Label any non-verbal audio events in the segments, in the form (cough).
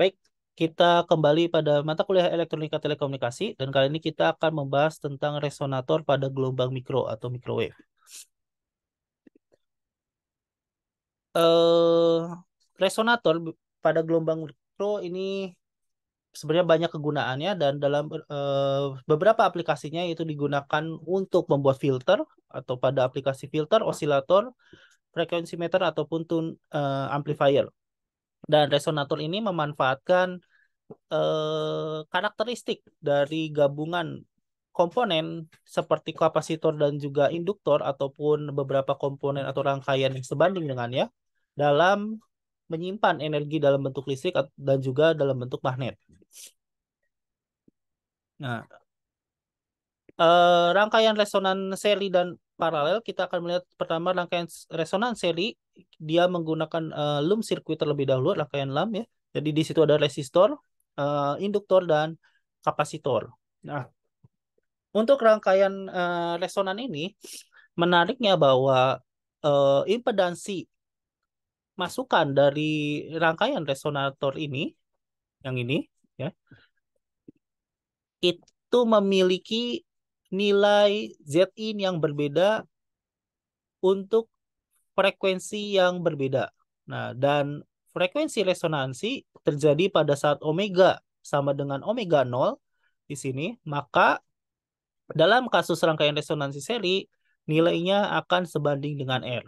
Baik, kita kembali pada mata kuliah elektronika telekomunikasi dan kali ini kita akan membahas tentang resonator pada gelombang mikro atau microwave. Uh, resonator pada gelombang mikro ini sebenarnya banyak kegunaannya dan dalam uh, beberapa aplikasinya itu digunakan untuk membuat filter atau pada aplikasi filter, osilator, frekuensi meter ataupun tune uh, amplifier. Dan resonator ini memanfaatkan eh, karakteristik dari gabungan komponen seperti kapasitor dan juga induktor ataupun beberapa komponen atau rangkaian yang sebanding dengannya dalam menyimpan energi dalam bentuk listrik dan juga dalam bentuk magnet. Nah, eh, rangkaian resonan seri dan paralel kita akan melihat pertama rangkaian resonan seri dia menggunakan uh, eh, sirkuit circuit terlebih dahulu rangkaian lam ya. Jadi di situ ada resistor, uh, induktor dan kapasitor. Nah, untuk rangkaian uh, resonan ini menariknya bahwa uh, impedansi masukan dari rangkaian resonator ini yang ini ya itu memiliki nilai Zin yang berbeda untuk frekuensi yang berbeda. Nah, dan frekuensi resonansi terjadi pada saat omega sama dengan omega 0 di sini, maka dalam kasus rangkaian resonansi seri, nilainya akan sebanding dengan R.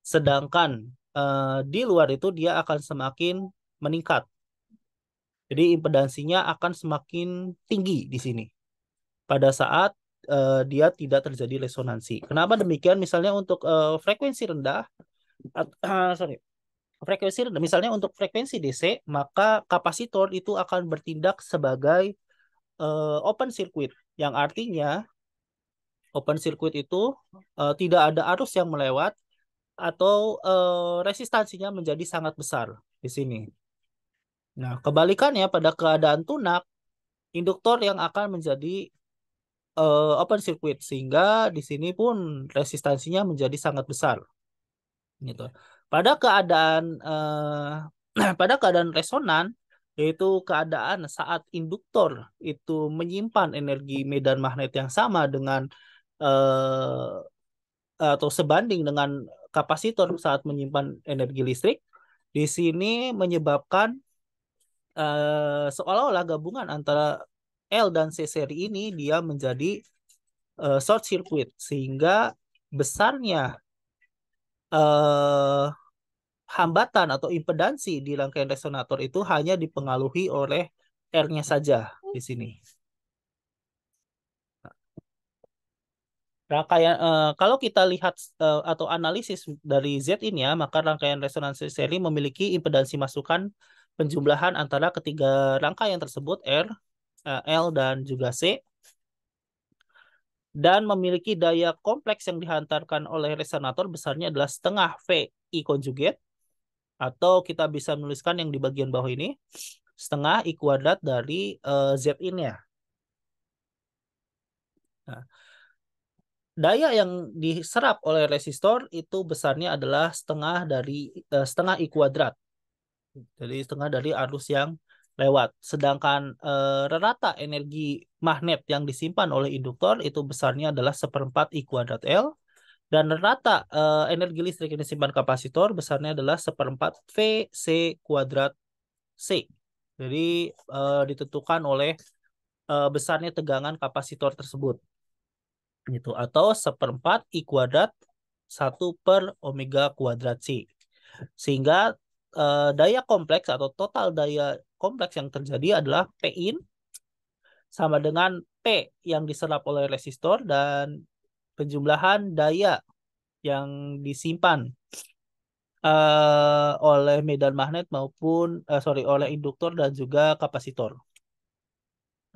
Sedangkan eh, di luar itu dia akan semakin meningkat. Jadi impedansinya akan semakin tinggi di sini pada saat uh, dia tidak terjadi resonansi. Kenapa demikian? Misalnya untuk uh, frekuensi rendah, uh, (clears throat) sorry, frekuensi rendah. Misalnya untuk frekuensi DC, maka kapasitor itu akan bertindak sebagai uh, open circuit, yang artinya open circuit itu uh, tidak ada arus yang melewat atau uh, resistansinya menjadi sangat besar di sini. Nah, kebalikannya pada keadaan tunak, induktor yang akan menjadi uh, open circuit sehingga di sini pun resistansinya menjadi sangat besar gitu pada keadaan uh, (clears throat) pada keadaan resonan yaitu keadaan saat induktor itu menyimpan energi medan magnet yang sama dengan uh, atau sebanding dengan kapasitor saat menyimpan energi listrik di sini menyebabkan uh, seolah-olah gabungan antara L dan C seri ini dia menjadi uh, short circuit sehingga besarnya uh, hambatan atau impedansi di rangkaian resonator itu hanya dipengaruhi oleh R-nya saja di sini. Rangkaian uh, kalau kita lihat uh, atau analisis dari Z ini ya, maka rangkaian resonansi seri memiliki impedansi masukan penjumlahan antara ketiga rangkaian tersebut R Eh, L dan juga C dan memiliki daya kompleks yang dihantarkan oleh resonator besarnya adalah setengah V I konjugat atau kita bisa menuliskan yang di bagian bawah ini setengah I kuadrat dari uh, Z ini ya Nah, daya yang diserap oleh resistor itu besarnya adalah setengah dari eh, setengah I kuadrat. Jadi setengah dari arus yang lewat. Sedangkan eh, rata energi magnet yang disimpan oleh induktor itu besarnya adalah seperempat I kuadrat L. Dan rata e, energi listrik yang disimpan kapasitor besarnya adalah seperempat VC kuadrat C. Jadi e, ditentukan oleh e, besarnya tegangan kapasitor tersebut. Gitu. Atau seperempat I kuadrat 1 per omega kuadrat C. Sehingga e, daya kompleks atau total daya kompleks yang terjadi adalah P in sama dengan P yang diserap oleh resistor dan penjumlahan daya yang disimpan uh, oleh medan magnet maupun uh, sorry oleh induktor dan juga kapasitor.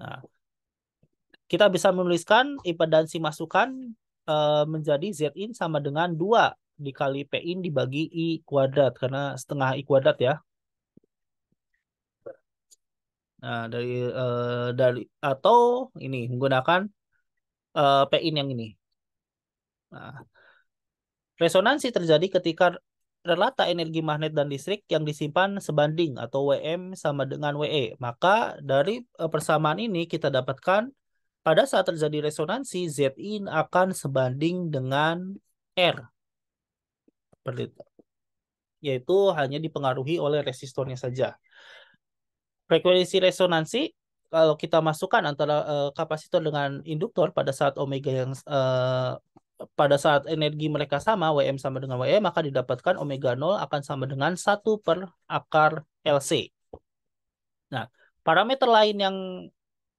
Nah, kita bisa menuliskan impedansi masukan uh, menjadi Z in sama dengan 2 dikali P in dibagi I kuadrat karena setengah I kuadrat ya. Nah, dari uh, dari atau ini menggunakan uh, Pin yang ini. Nah, resonansi terjadi ketika relata energi magnet dan listrik yang disimpan sebanding atau WM sama dengan WE. Maka dari eh, persamaan ini kita dapatkan pada saat terjadi resonansi Zin akan sebanding dengan R. Seperti Yaitu hanya dipengaruhi oleh resistornya saja. Frekuensi resonansi kalau kita masukkan antara uh, kapasitor dengan induktor pada saat omega yang uh, pada saat energi mereka sama WM sama dengan WE maka didapatkan omega 0 akan sama dengan 1 per akar LC. Nah, parameter lain yang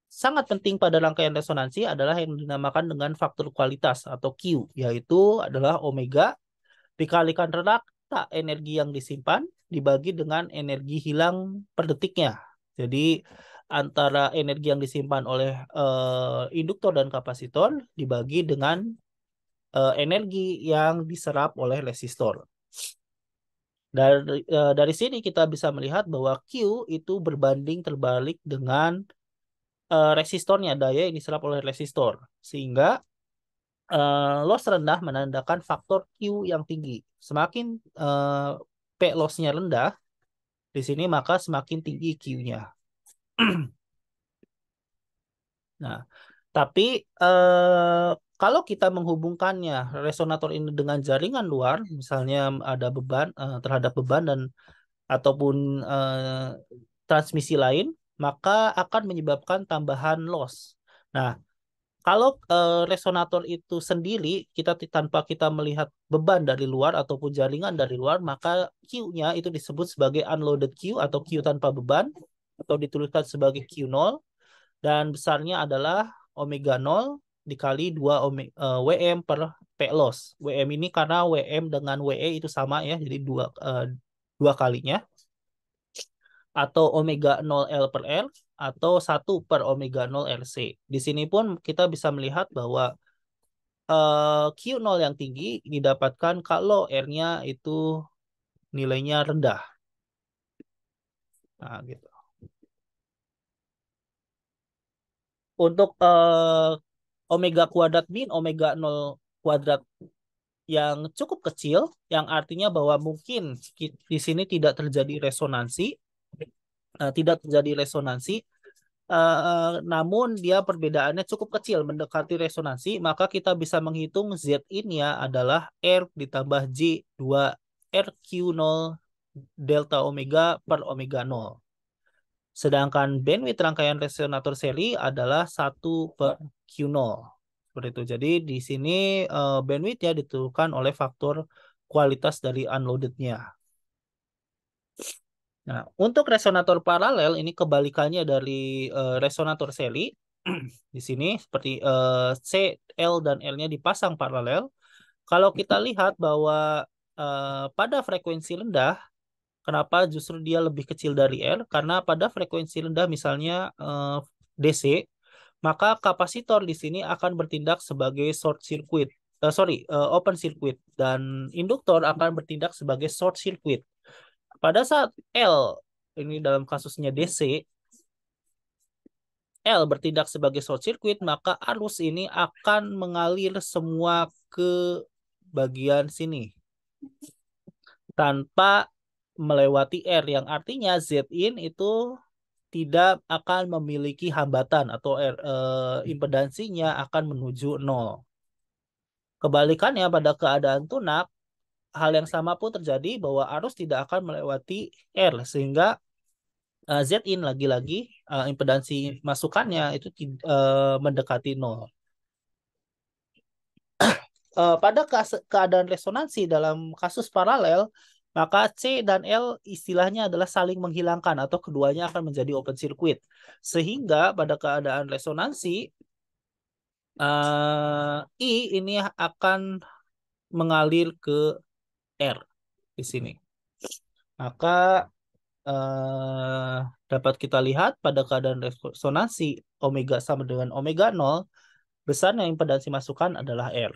sangat penting pada rangkaian resonansi adalah yang dinamakan dengan faktor kualitas atau Q yaitu adalah omega dikalikan rata tak energi yang disimpan dibagi dengan energi hilang per detiknya jadi antara energi yang disimpan oleh uh, induktor dan kapasitor dibagi dengan uh, energi yang diserap oleh resistor. Dari uh, dari sini kita bisa melihat bahwa Q itu berbanding terbalik dengan uh, resistornya daya yang diserap oleh resistor sehingga uh, loss rendah menandakan faktor Q yang tinggi. Semakin uh, P lossnya rendah, di sini maka semakin tinggi IQ-nya. (clears throat) nah, tapi eh, kalau kita menghubungkannya resonator ini dengan jaringan luar, misalnya ada beban eh, terhadap beban dan ataupun eh, transmisi lain, maka akan menyebabkan tambahan loss. Nah, kalau uh, resonator itu sendiri kita tanpa kita melihat beban dari luar ataupun jaringan dari luar maka Q-nya itu disebut sebagai unloaded Q atau Q tanpa beban atau dituliskan sebagai Q0 dan besarnya adalah omega 0 dikali 2 omega, uh, eh, WM per P loss. WM ini karena WM dengan WE itu sama ya jadi dua uh, dua kalinya atau omega 0 L per L atau 1 per omega 0 RC. Di sini pun kita bisa melihat bahwa uh, eh, Q0 yang tinggi didapatkan kalau R-nya itu nilainya rendah. Nah, gitu. Untuk uh, omega kuadrat min, omega 0 kuadrat yang cukup kecil, yang artinya bahwa mungkin di sini tidak terjadi resonansi, Eh, tidak terjadi resonansi Uh, namun dia perbedaannya cukup kecil mendekati resonansi maka kita bisa menghitung Z ini ya adalah R ditambah J 2 RQ0 delta omega per omega 0. Sedangkan bandwidth rangkaian resonator seri adalah 1 per Q0. Seperti itu. Jadi di sini uh, eh, bandwidth ya ditentukan oleh faktor kualitas dari unloadednya. Nah, untuk resonator paralel ini kebalikannya dari uh, resonator seri. (clears throat) di sini seperti uh, C, L dan L-nya dipasang paralel. Kalau kita lihat bahwa uh, pada frekuensi rendah kenapa justru dia lebih kecil dari R? Karena pada frekuensi rendah misalnya uh, DC, maka kapasitor di sini akan bertindak sebagai short circuit. Uh, sorry, uh, open circuit dan induktor akan bertindak sebagai short circuit. Pada saat L ini dalam kasusnya DC L bertindak sebagai short circuit, maka arus ini akan mengalir semua ke bagian sini tanpa melewati R yang artinya Z in itu tidak akan memiliki hambatan atau R, eh, e, impedansinya akan menuju nol. Kebalikannya pada keadaan tunak hal yang sama pun terjadi bahwa arus tidak akan melewati R sehingga uh, eh, Z in lagi-lagi uh, impedansi masukannya itu uh, mendekati nol. uh, (clears throat) pada keadaan resonansi dalam kasus paralel maka C dan L istilahnya adalah saling menghilangkan atau keduanya akan menjadi open circuit sehingga pada keadaan resonansi uh, I ini akan mengalir ke R di sini. Maka eh, dapat kita lihat pada keadaan resonansi omega sama dengan omega 0, besarnya impedansi masukan adalah R.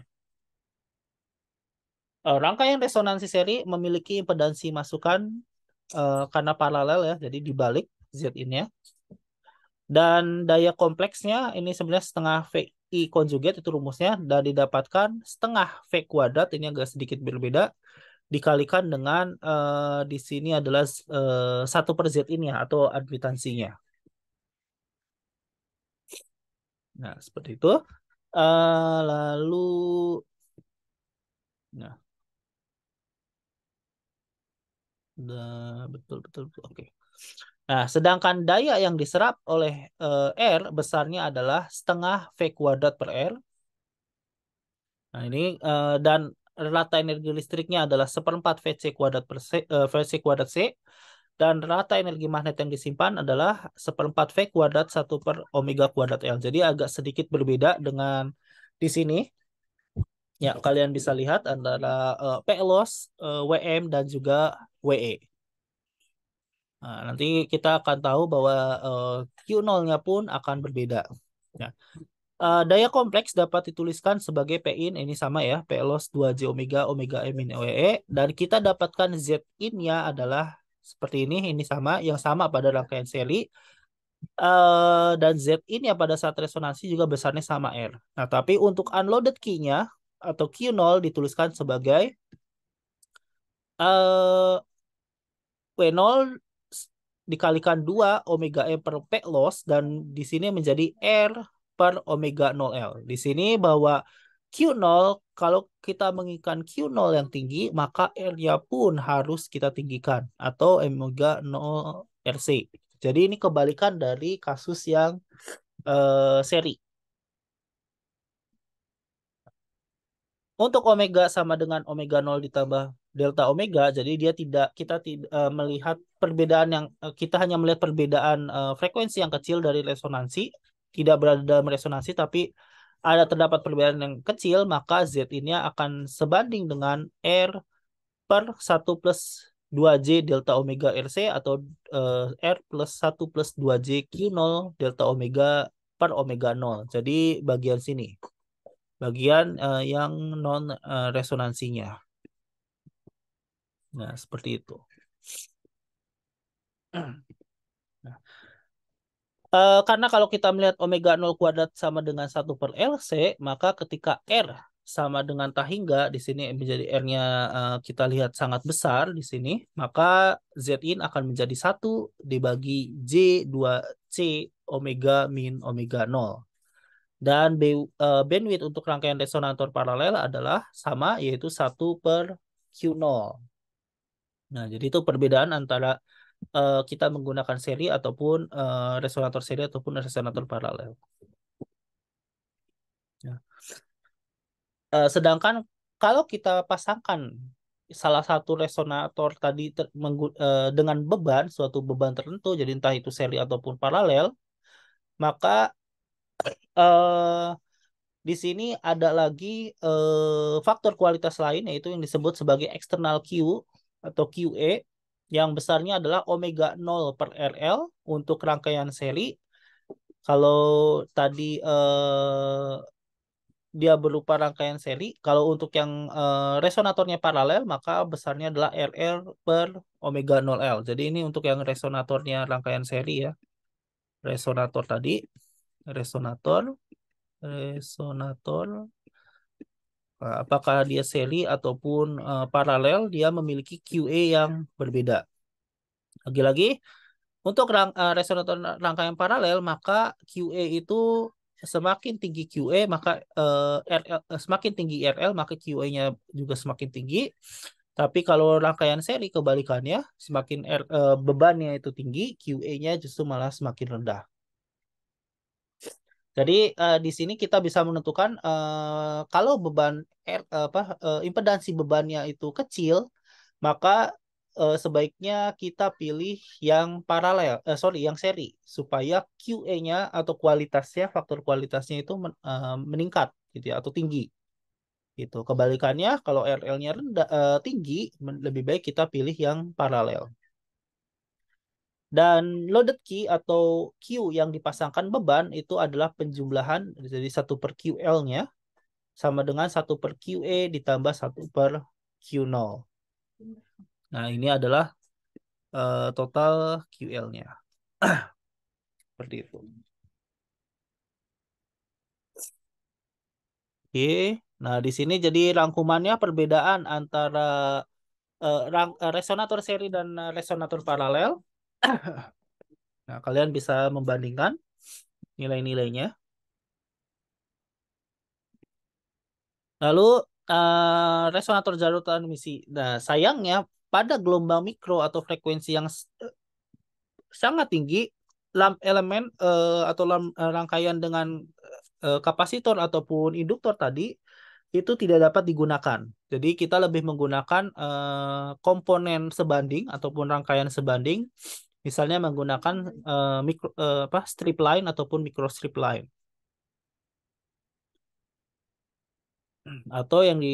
Eh, rangkaian resonansi seri memiliki impedansi masukan eh, karena paralel ya, jadi dibalik Z ini ya. Dan daya kompleksnya ini sebenarnya setengah V I konjugat itu rumusnya dan didapatkan setengah V kuadrat ini agak sedikit berbeda dikalikan dengan uh, di sini adalah eh, satu uh, per Z ini ya, atau admitansinya. Nah, seperti itu. Uh, lalu, nah. nah, betul, betul, betul. oke. Okay. Nah, sedangkan daya yang diserap oleh uh, R besarnya adalah setengah V kuadrat per R. Nah, ini dan rata energi listriknya adalah seperempat VC kuadrat per C, versi eh, VC kuadrat C dan rata energi magnet yang disimpan adalah seperempat V kuadrat 1 per omega kuadrat L. Jadi agak sedikit berbeda dengan di sini. Ya, kalian bisa lihat antara uh, eh, P loss, uh, eh, WM, dan juga WE. Nah, nanti kita akan tahu bahwa uh, Q0-nya pun akan berbeda. Ya. Uh, daya kompleks dapat dituliskan sebagai P in, ini sama ya, P los 2J omega, omega m e min E, dan kita dapatkan Z in-nya adalah seperti ini, ini sama, yang sama pada rangkaian seri, uh, dan Z in ya pada saat resonansi juga besarnya sama R. Nah, tapi untuk unloaded key-nya atau Q0 dituliskan sebagai uh, eh, W0 dikalikan 2 omega E per P loss dan di sini menjadi R per omega 0L. Di sini bahwa Q0 kalau kita menginginkan Q0 yang tinggi, maka R-nya pun harus kita tinggikan atau omega 0 RC. Jadi ini kebalikan dari kasus yang uh, seri. Untuk omega sama dengan omega 0 ditambah delta omega, jadi dia tidak kita tidak uh, eh, melihat perbedaan yang uh, kita hanya melihat perbedaan frekuensi yang kecil dari resonansi tidak berada dalam resonansi tapi ada terdapat perbedaan yang kecil, maka Z ini akan sebanding dengan R per 1 plus 2J delta omega RC atau uh, R plus 1 plus 2J Q0 delta omega per omega 0. Jadi bagian sini, bagian uh, yang non uh, resonansinya. Nah, seperti itu. (clears throat) Uh, karena kalau kita melihat omega 0 kuadrat sama dengan 1 per LC, maka ketika R sama dengan tak hingga, di sini menjadi R-nya uh, kita lihat sangat besar di sini, maka Z in akan menjadi satu dibagi J2C omega min omega 0. Dan B, uh, eh, bandwidth untuk rangkaian resonator paralel adalah sama yaitu 1 per Q0. Nah, jadi itu perbedaan antara uh, kita menggunakan seri ataupun uh, eh, resonator seri ataupun resonator paralel. Ya. Uh, sedangkan kalau kita pasangkan salah satu resonator tadi uh, dengan beban suatu beban tertentu jadi entah itu seri ataupun paralel maka uh, di sini ada lagi uh, faktor kualitas lain yaitu yang disebut sebagai external Q atau Qe. Yang besarnya adalah omega 0 per RL untuk rangkaian seri. Kalau tadi eh, dia berupa rangkaian seri, kalau untuk yang eh, resonatornya paralel maka besarnya adalah RL per omega 0L. Jadi ini untuk yang resonatornya rangkaian seri ya. Resonator tadi, resonator, resonator Eh, apakah dia seri ataupun uh, paralel dia memiliki QA yang berbeda. Lagi-lagi untuk rang, uh, eh, resonator rangkaian paralel maka QA itu semakin tinggi QA maka uh, RL uh, semakin tinggi RL maka QA-nya juga semakin tinggi. Tapi kalau rangkaian seri kebalikannya semakin R, uh, bebannya itu tinggi, QA-nya justru malah semakin rendah. Jadi uh, di sini kita bisa menentukan uh, kalau beban R, apa uh, impedansi bebannya itu kecil, maka uh, sebaiknya kita pilih yang paralel, uh, sorry, yang seri supaya QE-nya atau kualitasnya, faktor kualitasnya itu men, uh, meningkat, gitu ya, atau tinggi, gitu. Kebalikannya kalau RL-nya rendah, uh, tinggi, lebih baik kita pilih yang paralel. Dan loaded key atau Q yang dipasangkan beban itu adalah penjumlahan jadi satu per QL-nya sama dengan satu per QE ditambah satu per Q0. Nah ini adalah uh, total QL-nya. (clears throat) Seperti itu. Oke, nah di sini jadi rangkumannya perbedaan antara uh, resonator seri dan resonator paralel (coughs) Nah, kalian bisa membandingkan nilai-nilainya. Lalu uh, resonator jalur transmisi. Nah, sayangnya pada gelombang mikro atau frekuensi yang sangat tinggi, elemen uh, atau lam, uh, rangkaian dengan uh, kapasitor ataupun induktor tadi itu tidak dapat digunakan. Jadi kita lebih menggunakan uh, komponen sebanding ataupun rangkaian sebanding misalnya menggunakan uh, mikro uh, apa strip line ataupun micro strip line atau yang di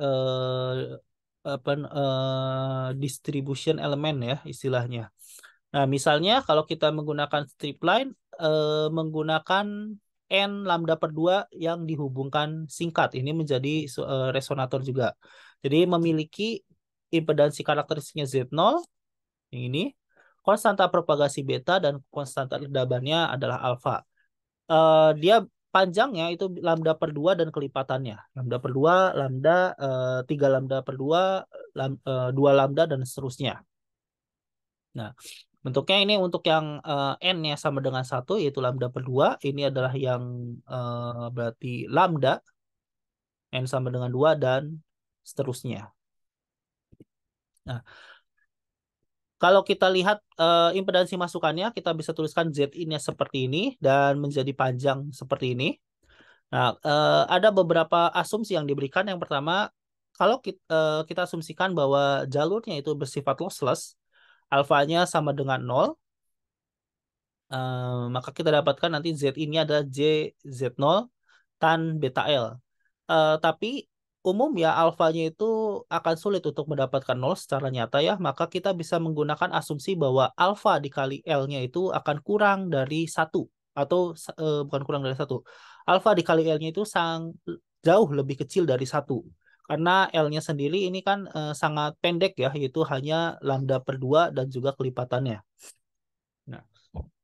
uh, apa uh, distribution element ya istilahnya. Nah, misalnya kalau kita menggunakan strip line uh, menggunakan n lambda per 2 yang dihubungkan singkat. Ini menjadi uh, resonator juga. Jadi memiliki impedansi karakteristiknya Z0 yang ini konstanta propagasi beta dan konstanta ledabannya adalah alfa. Uh, eh, dia panjangnya itu lambda per 2 dan kelipatannya. Lambda per 2, lambda, uh, eh, 3 lambda per 2, lam, uh, eh, 2 lambda, dan seterusnya. Nah, bentuknya ini untuk yang uh, N-nya sama dengan 1, yaitu lambda per 2. Ini adalah yang uh, berarti lambda, N sama dengan 2, dan seterusnya. Nah, kalau kita lihat uh, impedansi masukannya, kita bisa tuliskan z ini seperti ini dan menjadi panjang seperti ini. Nah, uh, ada beberapa asumsi yang diberikan. Yang pertama, kalau kita, uh, eh, kita asumsikan bahwa jalurnya itu bersifat lossless, alfanya sama dengan nol, uh, maka kita dapatkan nanti Z ini adalah Z nol tan beta L. Uh, tapi Umum ya alfanya itu akan sulit untuk mendapatkan nol secara nyata ya, maka kita bisa menggunakan asumsi bahwa alfa dikali L-nya itu akan kurang dari satu atau e, bukan kurang dari satu. Alfa dikali L-nya itu sang jauh lebih kecil dari satu. Karena L-nya sendiri ini kan e, sangat pendek ya, yaitu hanya lambda per dua dan juga kelipatannya. Nah,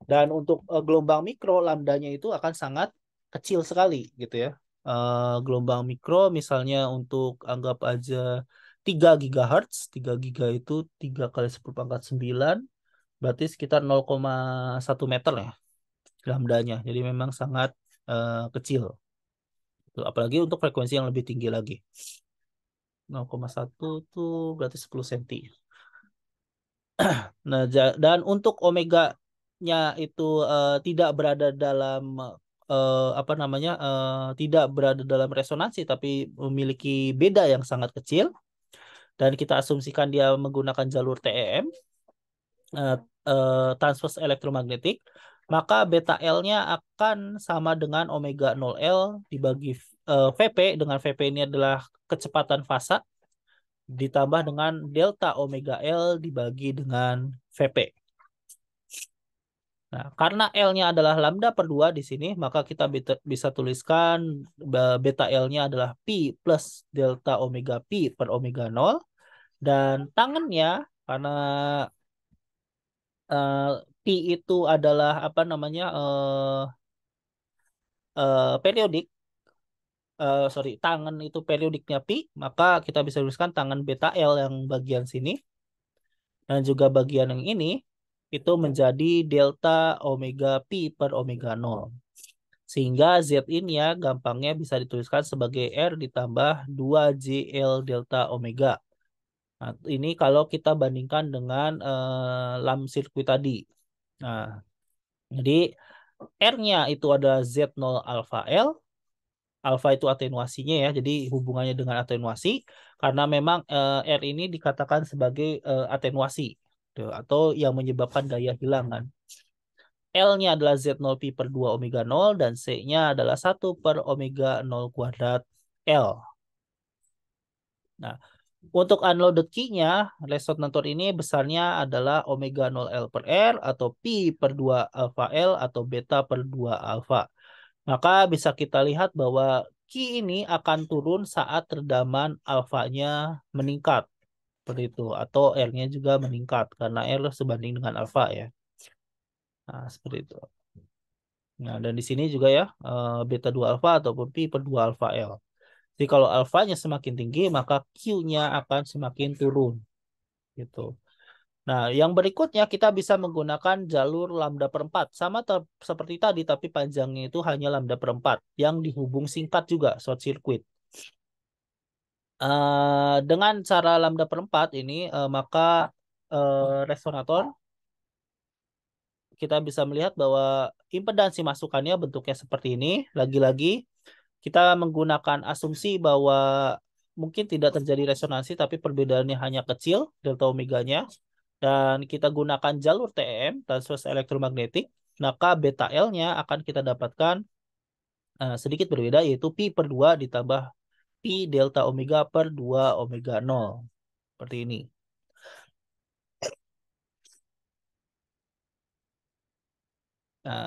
dan untuk e, gelombang mikro lambdanya itu akan sangat kecil sekali gitu ya uh, gelombang mikro misalnya untuk anggap aja 3 GHz, 3 giga itu 3 kali 10 pangkat 9 berarti sekitar 0,1 meter ya lambdanya. Jadi memang sangat uh, kecil. Apalagi untuk frekuensi yang lebih tinggi lagi. 0,1 tuh berarti 10 cm. (clears throat) nah, dan untuk omeganya itu uh, tidak berada dalam uh, apa namanya uh, tidak berada dalam resonansi tapi memiliki beda yang sangat kecil dan kita asumsikan dia menggunakan jalur TEM uh, eh, uh, transverse elektromagnetik maka beta L-nya akan sama dengan omega 0L dibagi uh, VP dengan VP ini adalah kecepatan fasa ditambah dengan delta omega L dibagi dengan VP. Nah, karena L-nya adalah lambda per 2 di sini, maka kita bisa tuliskan beta L-nya adalah P plus delta omega P per omega 0. Dan tangannya, karena uh, P itu adalah apa namanya uh, uh, periodik, uh, sorry, tangan itu periodiknya P, maka kita bisa tuliskan tangan beta L yang bagian sini. Dan juga bagian yang ini, itu menjadi delta omega pi per omega 0. Sehingga Z ini ya gampangnya bisa dituliskan sebagai R ditambah 2JL delta omega. Nah, ini kalau kita bandingkan dengan eh, lam sirkuit tadi. Nah, jadi R-nya itu ada Z0 alpha L. Alpha itu atenuasinya ya, jadi hubungannya dengan atenuasi. Karena memang eh, R ini dikatakan sebagai eh, atenuasi. Gitu. atau yang menyebabkan daya hilangan. L-nya adalah Z0 pi per 2 omega 0 dan C-nya adalah 1 per omega 0 kuadrat L. Nah, untuk unloaded key-nya, resonator ini besarnya adalah omega 0 L per R atau pi per 2 alpha L atau beta per 2 alpha. Maka bisa kita lihat bahwa key ini akan turun saat redaman alfanya meningkat seperti itu atau R-nya juga meningkat karena R sebanding dengan alfa ya. Nah, seperti itu. Nah, dan di sini juga ya eh, beta 2 alfa ataupun pi per 2 alfa L. Jadi kalau alfanya semakin tinggi maka Q-nya akan semakin turun. Gitu. Nah, yang berikutnya kita bisa menggunakan jalur lambda per 4. Sama seperti tadi, tapi panjangnya itu hanya lambda per 4 yang dihubung singkat juga short circuit. Uh, dengan cara lambda per 4 ini uh, maka uh, eh, resonator kita bisa melihat bahwa impedansi masukannya bentuknya seperti ini. Lagi-lagi kita menggunakan asumsi bahwa mungkin tidak terjadi resonansi tapi perbedaannya hanya kecil delta omeganya dan kita gunakan jalur TEM transverse elektromagnetik maka beta L-nya akan kita dapatkan uh, sedikit berbeda yaitu pi per 2 ditambah pi delta omega per 2 omega 0. Seperti ini. Nah,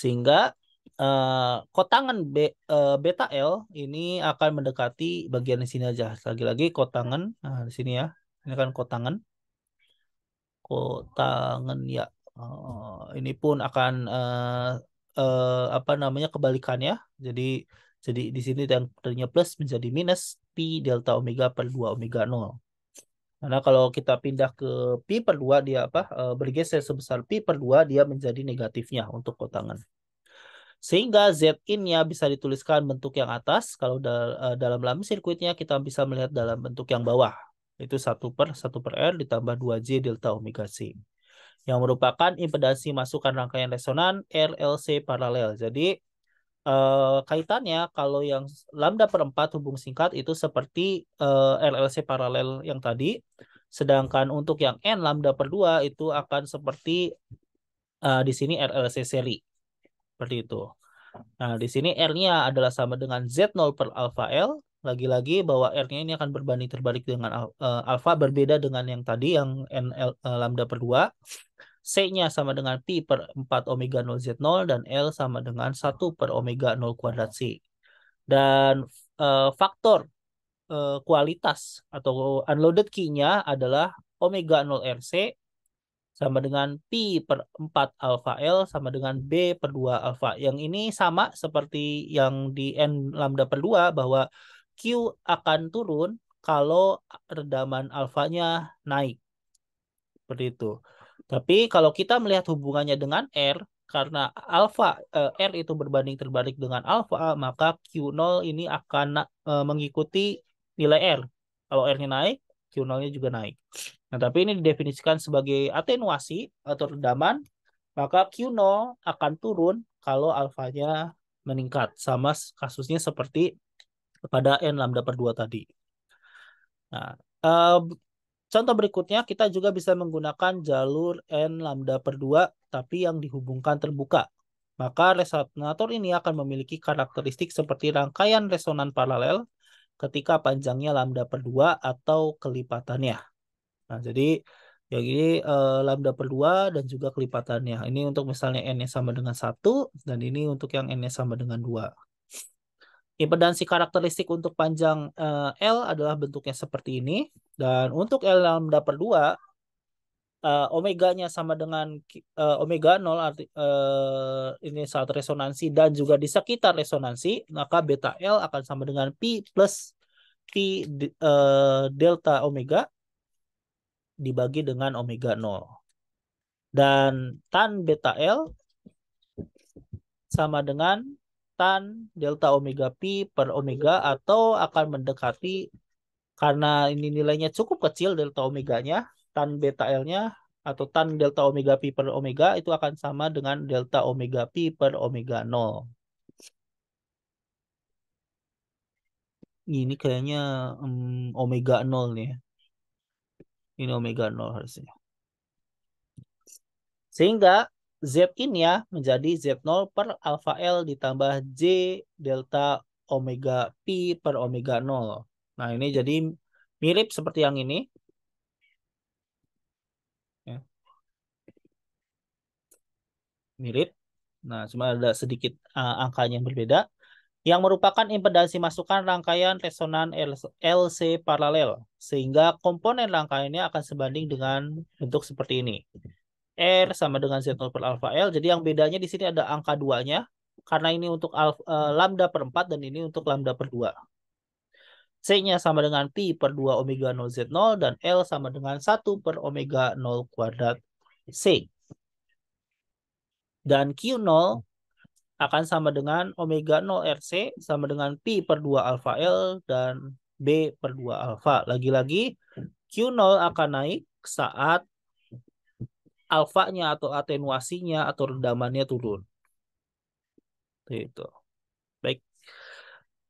sehingga uh, kotangan B, uh, eh, beta L ini akan mendekati bagian di sini aja. Lagi-lagi kotangan, nah, di sini ya. Ini kan kotangan. Kotangan ya. Uh, ini pun akan uh, uh, apa namanya kebalikannya. Jadi jadi di sini dan tadinya plus menjadi minus pi delta omega per 2 omega 0. Karena kalau kita pindah ke pi per 2 dia apa? E, bergeser sebesar pi per 2 dia menjadi negatifnya untuk kotangan. Sehingga Z innya bisa dituliskan bentuk yang atas. Kalau e, dalam dalam lam sirkuitnya kita bisa melihat dalam bentuk yang bawah. Itu 1 per 1 per R ditambah 2J delta omega C yang merupakan impedansi masukan rangkaian resonan RLC paralel. Jadi Eh, kaitannya kalau yang lambda per 4 hubung singkat itu seperti uh, eh, RLC paralel yang tadi. Sedangkan untuk yang N lambda per 2 itu akan seperti uh, di sini RLC seri. Seperti itu. Nah, di sini R-nya adalah sama dengan Z0 per alpha L. Lagi-lagi bahwa R-nya ini akan berbanding terbalik dengan alpha berbeda dengan yang tadi yang N lambda per 2. C-nya sama dengan Pi per 4 omega 0 Z0 dan L sama dengan 1 per omega 0 kuadrat C. Dan uh, faktor uh, kualitas atau unloaded key-nya adalah omega 0 RC sama dengan Pi per 4 alpha L sama dengan B per 2 alpha Yang ini sama seperti yang di N lambda per 2 bahwa Q akan turun kalau redaman alfanya naik. Seperti itu. Tapi kalau kita melihat hubungannya dengan R, karena alfa eh, R itu berbanding terbalik dengan alfa, maka Q0 ini akan eh, mengikuti nilai R. Kalau R-nya naik, Q0-nya juga naik. Nah, tapi ini didefinisikan sebagai atenuasi atau redaman, maka Q0 akan turun kalau alfanya meningkat. Sama kasusnya seperti pada N lambda per 2 tadi. Nah, eh, Contoh berikutnya, kita juga bisa menggunakan jalur N lambda per 2, tapi yang dihubungkan terbuka. Maka resonator ini akan memiliki karakteristik seperti rangkaian resonan paralel ketika panjangnya lambda per 2 atau kelipatannya. Nah, jadi yang ini e, lambda per 2 dan juga kelipatannya. Ini untuk misalnya N-nya sama dengan 1, dan ini untuk yang N-nya sama dengan 2. Impedansi karakteristik untuk panjang uh, L adalah bentuknya seperti ini. Dan untuk L dalam per 2, uh, omeganya sama dengan uh, omega 0, arti, uh, ini saat resonansi, dan juga di sekitar resonansi, maka beta L akan sama dengan P plus T uh, delta omega dibagi dengan omega 0. Dan tan beta L sama dengan tan delta omega pi per omega atau akan mendekati karena ini nilainya cukup kecil delta omeganya tan beta L-nya atau tan delta omega pi per omega itu akan sama dengan delta omega pi per omega nol Ini kayaknya um, omega nol nih. Ya. Ini omega nol harusnya. Sehingga Z ya menjadi Z0 per alpha L ditambah J delta omega P per omega 0. Nah, ini jadi mirip seperti yang ini. Ya. Mirip. Nah, cuma ada sedikit uh, angkanya yang berbeda. Yang merupakan impedansi masukan rangkaian resonan LC paralel. Sehingga komponen rangkaiannya akan sebanding dengan bentuk seperti ini. R sama dengan Z 0 per alpha L. Jadi yang bedanya di sini ada angka duanya karena ini untuk alpha, uh, lambda per 4 dan ini untuk lambda per 2. C-nya sama dengan T per 2 omega 0 Z0 dan L sama dengan 1 per omega 0 kuadrat C. Dan Q0 akan sama dengan omega 0 RC sama dengan P per 2 alpha L dan B per 2 alpha. Lagi-lagi Q0 akan naik saat alfanya atau atenuasinya atau redamannya turun. Itu. Baik.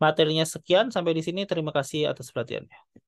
Materinya sekian sampai di sini. Terima kasih atas perhatiannya.